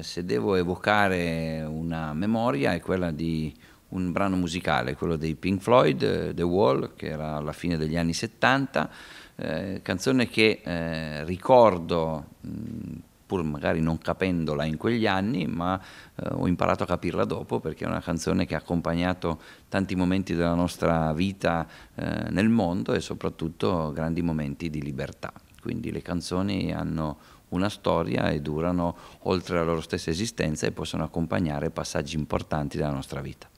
Se devo evocare una memoria è quella di un brano musicale, quello dei Pink Floyd, eh, The Wall, che era alla fine degli anni 70, eh, canzone che eh, ricordo, mh, pur magari non capendola in quegli anni, ma eh, ho imparato a capirla dopo perché è una canzone che ha accompagnato tanti momenti della nostra vita eh, nel mondo e soprattutto grandi momenti di libertà quindi le canzoni hanno una storia e durano oltre la loro stessa esistenza e possono accompagnare passaggi importanti della nostra vita.